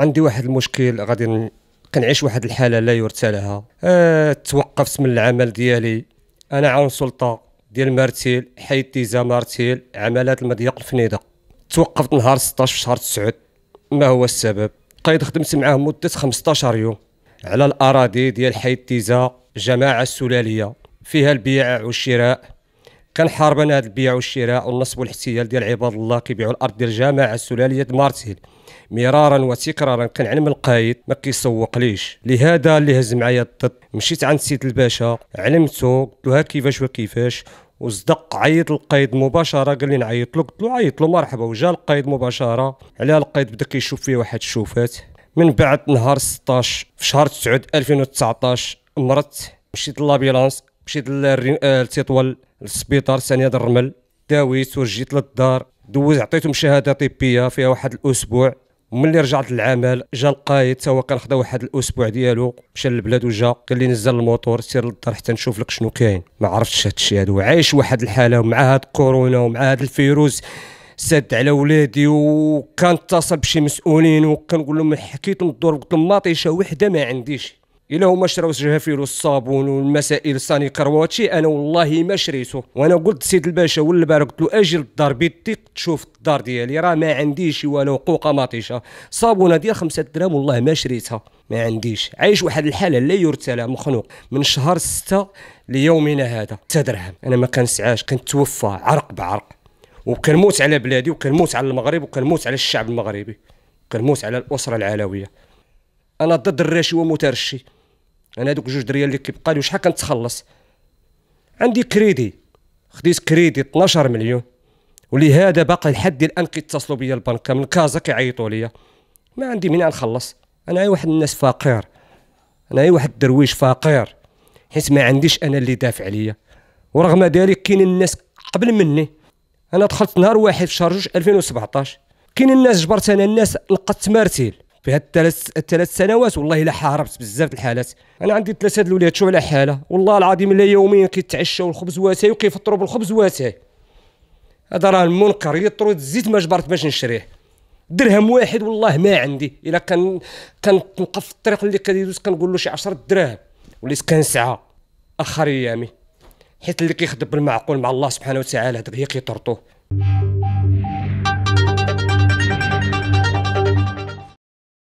عندي واحد المشكل غادي كنعيش واحد الحاله لا يرثى لها أه توقفت من العمل ديالي انا عون سلطه ديال مرتيل حي تيزا مرتيل عملات المضيق الفنيده توقفت نهار 16 في شهر 9 ما هو السبب قيد خدمت معاه مده 15 يوم على الاراضي ديال حي تيزا جماعه السلاليه فيها البيع والشراء كان انا هذا البيع والشراء والنصب والاحتيال ديال عباد الله كيبيعوا الارض ديال الجامعه السلاليه مارتيل مرارا وتكرارا كنعلم القايد ما كيسوق ليش لهذا اللي هز معايا الضد مشيت عند سيد الباشا علمته قلت له كيفاش وكيفاش وصدق عيط القايد مباشره قال لي نعيط له قلت له عيط له مرحبا وجا القايد مباشره على القايد بدا كيشوف فيه واحد الشوفات من بعد نهار 16 في شهر 9 2019 مرت مشيت لابيلانس مشيت لتطول آه، للسبيطار ثانيه هذا الرمل داويت ورجيت للدار دوز عطيتهم شهاده طبيه فيها واحد الاسبوع وملي رجعت للعمل جا القايد تا هو كان خدا واحد الاسبوع ديالو مشى للبلاد وجا قال لي نزل الموتور سير للدار حتى نشوف لك شنو كاين ما عرفتش هادشي هادو عايش واحد الحاله ومع هاد كورونا ومع هاد الفيروس سد على ولادي وكان اتصل بشي مسؤولين وكنقول لهم حكيت لهم الدور قلت لهم طيشه وحده ما عنديش الا هما شراو الجهافير والصابون والمسائل الصاني كرواتشي انا والله ما شريته وانا قلت سيد الباشا والبار قلت له اجي للدار بيديك تشوف الدار ديالي راه ما عنديش ولا قوقه مطيشه صابونه ديال خمسة دراهم والله ما شريتها ما عنديش عايش واحد الحاله لا يرثى لها مخنوق من شهر ستة ليومنا هذا تدرهم درهم انا ما كنسعاش كنتوفى عرق بعرق وكنموت على بلادي وكنموت على المغرب وكنموت على الشعب المغربي كنموت على الاسره العلويه انا ضد الراشي ومترشي انا دوك جوج دريال اللي كيبقى لي شحال كنتخلص عندي كريدي خديت كريدي 12 مليون ولهذا باقي لحد الان كيتصلوا بيا البنك من كازا كيعيطوا ليا ما عندي منين نخلص انا اي واحد الناس فقير انا اي واحد درويش فقير حيت ما عنديش انا اللي دافع عليا ورغم ذلك كاين الناس قبل مني انا دخلت نهار واحد في شهر 2017 كاين الناس جبرت انا الناس نقدت مرتيل في هاد الثلاث سنوات والله الا حاربت بزاف الحالات انا عندي ثلاثه الولاد شوف على حاله والله العظيم لا يوميا كيتعشاو الخبز واتاي وكيفطروا بالخبز واتاي هذا راه المنكر يطرو الزيت ما جبرت باش نشريه درهم واحد والله ما عندي الا كان كان كنبقى في الطريق اللي كيدوز كنقول له شي 10 دراهم وليت كنسعى اخر ايامي حيت اللي كيخدم بالمعقول مع الله سبحانه وتعالى هي كيطرطوه